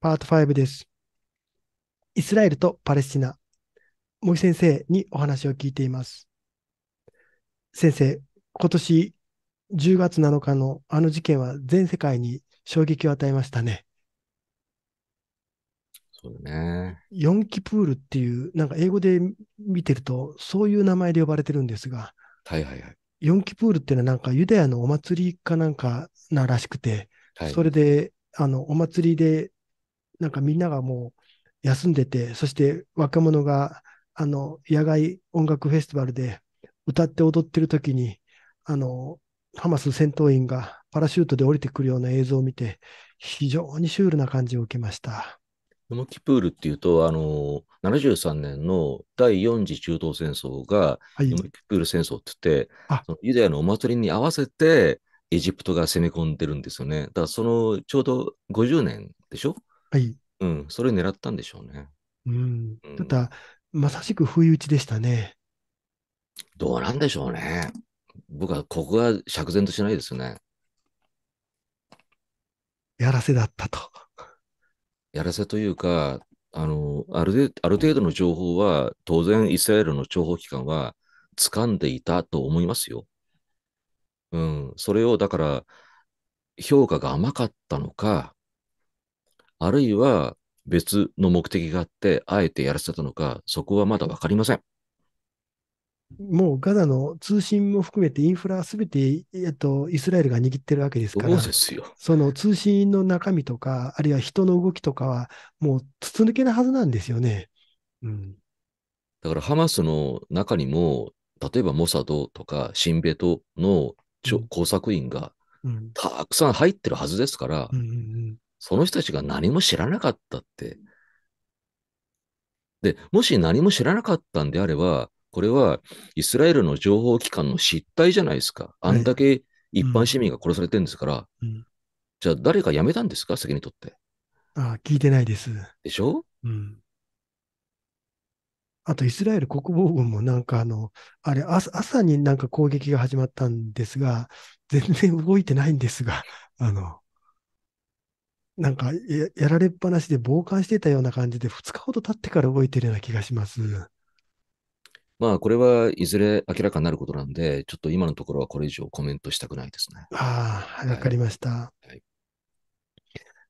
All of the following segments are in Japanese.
パート5です。イスラエルとパレスチナ、森先生にお話を聞いています。先生、今年10月7日のあの事件は全世界に衝撃を与えましたね。そうだね。ヨンキプールっていう、なんか英語で見てると、そういう名前で呼ばれてるんですが、はいはいはい。ヨンキプールっていうのはなんかユダヤのお祭りかなんかならしくて、はい、それで、あの、お祭りでなんかみんながもう休んでて、そして若者があの野外音楽フェスティバルで歌って踊ってる時に、あの、ハマス戦闘員がパラシュートで降りてくるような映像を見て、非常にシュールな感じを受けました。ヨモキプールっていうと、あの、73年の第4次中東戦争が、はい、ヨキプール戦争って言って、ユダヤのお祭りに合わせて、エジプトが攻め込んでるんですよね。だからそのちょうど50年でしょはい。うん、それ狙ったんでしょうね。うん。ただ、まさしく不意打ちでしたね。どうなんでしょうね。僕は、ここは釈然としないですね。やらせだったと。やらせというか、あの、あるある程度の情報は、当然イスラエルの諜報機関は掴んでいたと思いますよ。うん、それをだから、評価が甘かったのか、あるいは別の目的があって、あえてやらせたのか、そこはまだわかりません。もうガザの通信も含めてインフラすべて、えっと、イスラエルが握ってるわけですから、その通信の中身とか、あるいは人の動きとかは、もう筒抜けなはずなんですよね。うん、だからハマスの中にも、例えばモサドとかシンベトの工作員がたくさん入ってるはずですから、うんうんうんその人たちが何も知らなかったって。で、もし何も知らなかったんであれば、これはイスラエルの情報機関の失態じゃないですか。あんだけ一般市民が殺されてるんですから。じゃあ誰か辞めたんですか責任取って。ああ、聞いてないです。でしょうん。あと、イスラエル国防軍もなんかあの、あれ朝、朝になんか攻撃が始まったんですが、全然動いてないんですが、あの、なんかや、やられっぱなしで傍観してたような感じで、2日ほど経ってから動いてるような気がします。まあ、これはいずれ明らかになることなんで、ちょっと今のところはこれ以上コメントしたくないですね。ああ、はい、かりました。はい、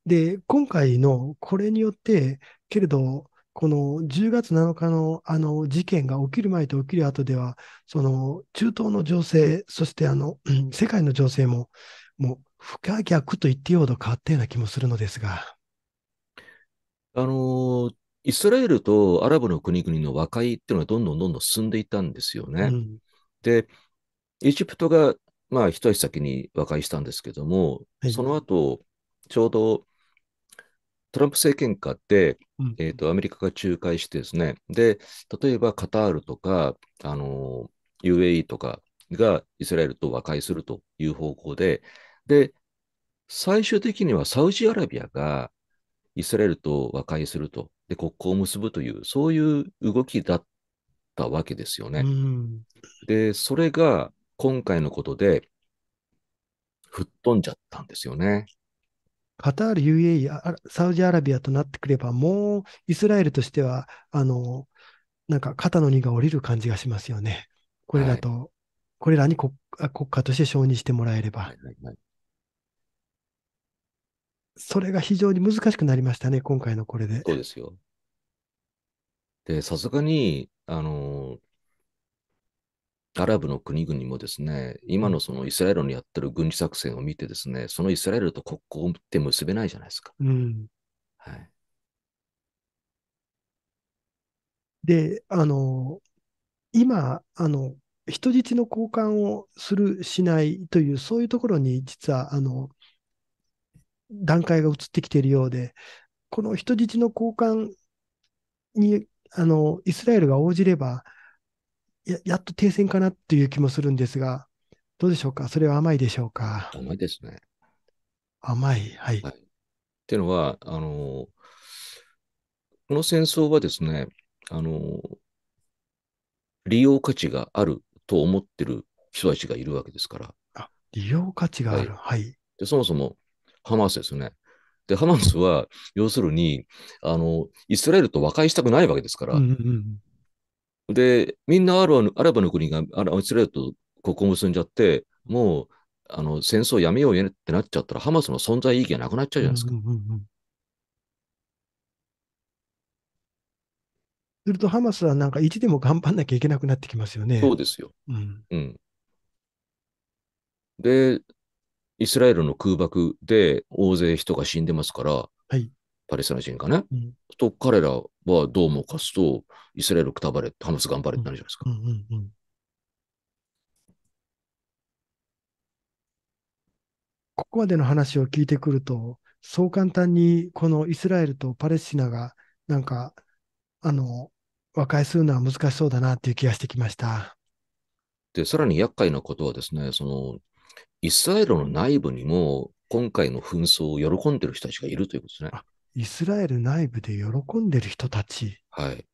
で、今回のこれによって、けれど、この10月7日のあの事件が起きる前と起きる後では、その中東の情勢、そしてあの、世界の情勢ももう不可逆と言っていいほど変わったような気もするのですが。あの、イスラエルとアラブの国々の和解っていうのはどんどんどんどん進んでいたんですよね。うん、で、エジプトが、まあ、一足先に和解したんですけども、はい、その後、ちょうどトランプ政権下って、うん、えーと、アメリカが仲介してですね、で、例えばカタールとか、あの UAE とかがイスラエルと和解するという方向で、で、最終的にはサウジアラビアがイスラエルと和解すると、で、国交を結ぶという、そういう動きだったわけですよね。で、それが今回のことで、吹っ飛んじゃったんですよね。カタール、UAE、サウジアラビアとなってくれば、もうイスラエルとしては、あの、なんか肩の荷が下りる感じがしますよね。これだと、はい、これらに国国家として承認してもらえれば。はいはいはいそれが非常に難しくなりましたね、今回のこれで。そうですよ。で、さすがに、あの、アラブの国々もですね、今のそのイスラエルにやってる軍事作戦を見てですね、そのイスラエルと国交って結べないじゃないですか。うん。はい。で、あの、今、あの、人質の交換をする、しないという、そういうところに実は、あの、段階が移ってきているようで、この人質の交換にあのイスラエルが応じればや、やっと停戦かなっていう気もするんですが、どうでしょうか、それは甘いでしょうか。甘いですね。甘い、はい。はい、っていうのはあの、この戦争はですね、あの利用価値があると思ってる人たちがいるわけですから。利用価値がある、はい、はい、でそもそもハマスですよね。で、ハマスは、要するに、あの、イスラエルと和解したくないわけですから、うんうんうん、で、みんなアラアラブの国がアライスラエルと国交を結んじゃって、もう、あの、戦争やめようねってなっちゃったら、ハマスの存在意義がなくなっちゃうじゃないですか。うんうんうん、すると、ハマスはなんか一でも頑張んなきゃいけなくなってきますよね。そうですよ。うん、うんで、イスラエルの空爆で大勢人が死んでますから、はい、パレスチナ人がね、うん、と彼らはどうもかすと、イスラエルくたばれ、ハマス頑張れってなるじゃないですか。うんうんうん、ここまでの話を聞いてくると、そう簡単にこのイスラエルとパレスチナがなんか、あの、和解するのは難しそうだなっていう気がしてきました。で、さらに厄介なことはですね、その、イスラエルの内部にも、今回の紛争を喜んでる人たちがいるということですね。イスラエル内部で喜んでる人たち。はい。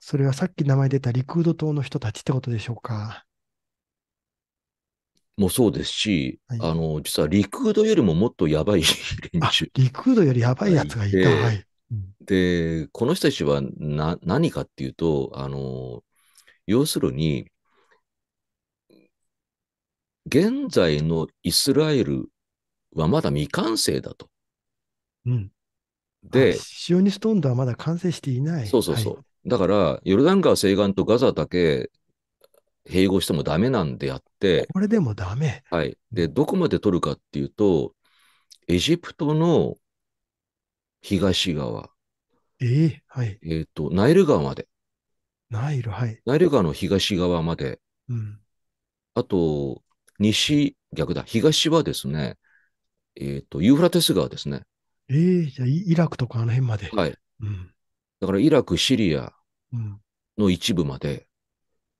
それはさっき名前出たリクード党の人たちってことでしょうか。もそうですし、はい、あの、実はリクードよりももっとやばい連中。リクードよりやばいやつがいた。はい。で、この人たちはな何かっていうと、あの、要するに、現在のイスラエルはまだ未完成だと。うん、で、シオニストンドはまだ完成していない。そうそうそう。はい、だから、ヨルダン川西岸とガザだけ併合してもダメなんであって、これでもダメ。はい。で、どこまで取るかっていうと、エジプトの東側。えー、はい。えっ、と、ナイル川まで。ナイル、はい。ナイル川の東側まで。うん。あと、西、逆だ、東はですね、えっ、ー、と、ユーフラテス川ですね。ええー、じゃあイラクとかあの辺まで。はい。うん、だからイラク、シリアの一部まで、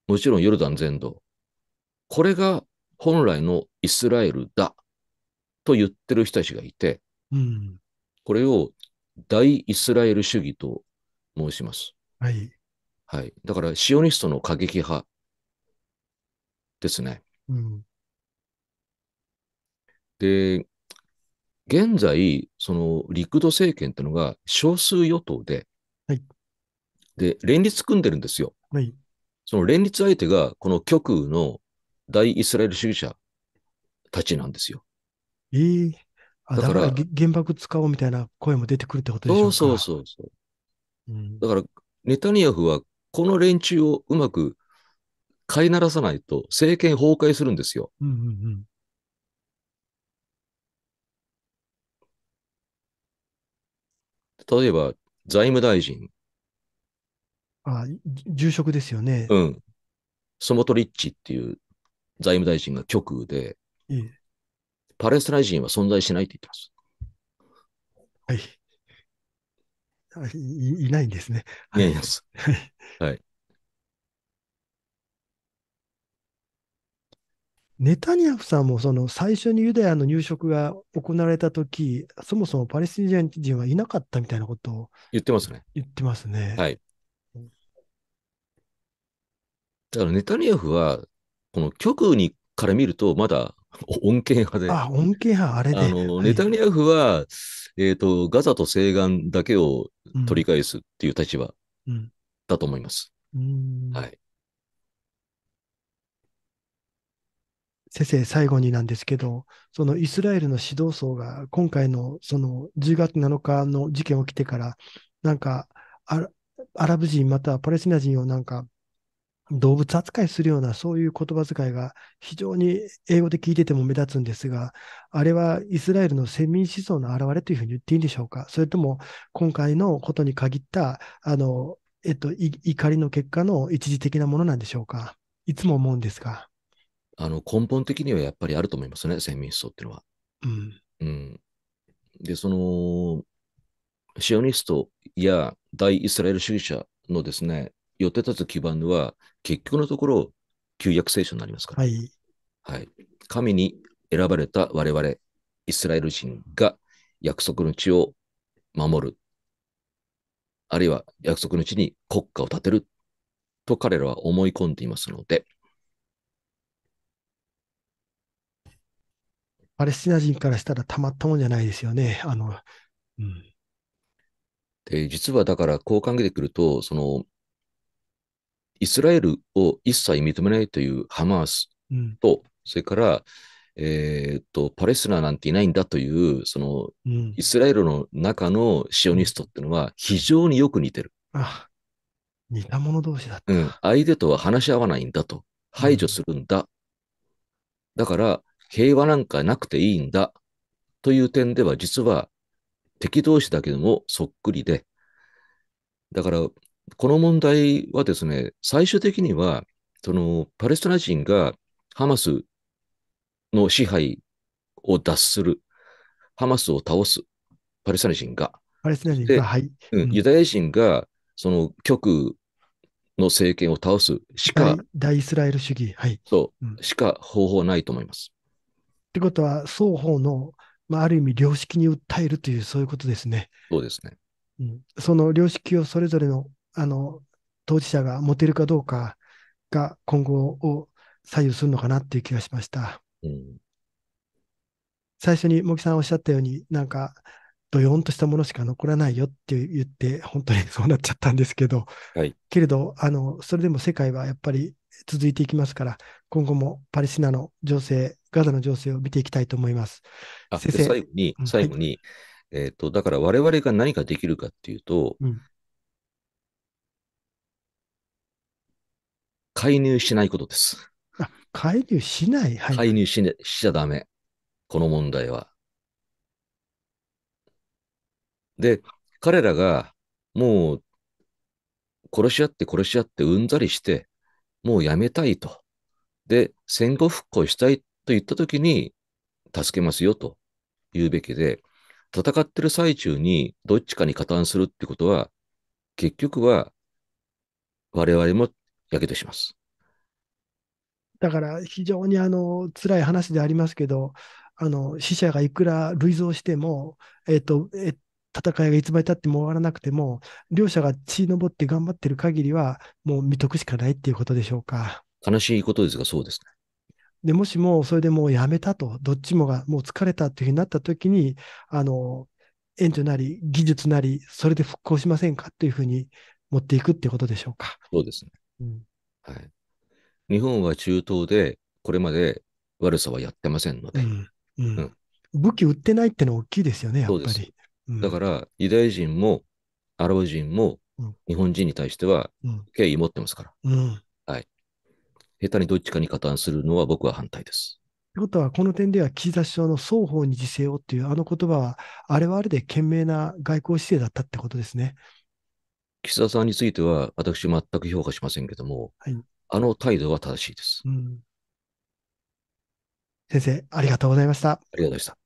もちろんヨルダン全土。これが本来のイスラエルだと言ってる人たちがいて、うん、これを大イスラエル主義と申します。はい。はい。だから、シオニストの過激派ですね。うん、で、現在、そのリクド政権っていうのが少数与党で、はい、で、連立組んでるんですよ。はい、その連立相手が、この極右の大イスラエル主義者たちなんですよ。ええー、だから、原爆使おうみたいな声も出てくるってことでしょうそうそうそう。うん、だから、ネタニヤフはこの連中をうまく飼いならさないと政権崩壊するんですよ。うんうんうん、例えば財務大臣。あ住職ですよね。うん。ソモトリッチっていう財務大臣が極右で、いいパレスチナ人は存在しないって言ってます。はい。いいないんですね。いないです。はい。はいネタニヤフさんもその最初にユダヤの入植が行われた時、そもそもパレスチナ人はいなかったみたいなことを言ってますね。言ってますね。はい。だからネタニヤフは、この極右にから見ると、まだ 穏健派で。あ、穏健派、あれで。あの、ネタニヤフは、はい、えっ、ー、と、ガザと西岸だけを取り返すっていう立場だと思います。うん、はい。先生、最後になんですけど、そのイスラエルの指導層が今回のその10月7日の事件起きてから、なんかアラブ人またはパレスチナ人をなんか動物扱いするようなそういう言葉遣いが非常に英語で聞いてても目立つんですが、あれはイスラエルの先民思想の表れというふうに言っていいんでしょうかそれとも今回のことに限った、あの、えっと、怒りの結果の一時的なものなんでしょうかいつも思うんですが。あの根本的にはやっぱりあると思いますね、先民思想っていうのは。うん、うん、で、その、シオニストや大イスラエル主義者のですね、寄って立つ基盤は、結局のところ、旧約聖書になりますから。はい、はい。神に選ばれた我々、イスラエル人が約束の地を守る。あるいは約束の地に国家を建てると彼らは思い込んでいますので、パレスチナ人からしたらたまったもんじゃないですよね。あの、うん。で、実はだから、こう考えてくると、その、イスラエルを一切認めないというハマースと、うん、それから、えー、っと、パレスチナなんていないんだという、その、うん、イスラエルの中のシオニストっていうのは非常によく似てる。あ似た者同士だった、うん。相手とは話し合わないんだと。排除するんだ。だから、平和なんかなくていいんだという点では実は敵同士だけでもそっくりで、だからこの問題はですね、最終的にはそのパレスチナ人がハマスの支配を脱する、ハマスを倒す、パレスチナ人が。パレスチナ人が、はい、うん。ユダヤ人がその極の政権を倒すしか、大イスラエル主義、はい。そう、うん、しか方法ないと思います。ってことは、双方の、まあ、ある意味、良識に訴えるという、そういうことですね。そうですね。うん、その良識をそれぞれのあの当事者が持てるかどうかが今後を左右するのかなっていう気がしました。うん、最初に茂木さんおっしゃったように、なんか、どよんとしたものしか残らないよって言って、本当にそうなっちゃったんですけど、はい、けれどあの、それでも世界はやっぱり続いていきますから、今後もパレスチナの情勢ガザの情勢を見ていきたいと思います。先生最後に、最後に、はい、えっ、ー、と、だから我々が何かできるかっていうと、うん、介入しないことです。介入しない、はい、介入し,、ね、しちゃだめ。この問題は。で、彼らがもう殺し合って殺し合ってうんざりして、もうやめたいと。で、戦後復興したいっと言ったときに、助けますよと言うべきで、戦ってる最中にどっちかに加担するってことは、結局は我々もやけどします。だから非常にあの辛い話でありますけど、あの死者がいくら累増しても、えっ、ー、と、えー、戦いがいつまでたっても終わらなくても、両者が血のぼって頑張ってる限りは、もう見とくしかないっていうことでしょうか。悲しいことですが、そうですね。で、もしもそれでもうやめたと、どっちもがもう疲れたというふうになった時に、あの、援助なり技術なり、それで復興しませんかというふうに持っていくってことでしょうか。そうですね。うん、はい。日本は中東でこれまで悪さはやってませんので。うん武器売ってないってのは大きいですよね、やっぱり。だから、ユダヤ人もアラブ人も日本人に対しては敬意持ってますから。うん下手にどっちかに加担するのは僕は反対です。ということは、この点では岸田首相の双方に自制をっていうあの言葉は、あれはあれで賢明な外交姿勢だったってことですね。岸田さんについては、私、全く評価しませんけども、はい、あの態度は正しいです。うん、先生、ありがとうございました。ありがとうございました。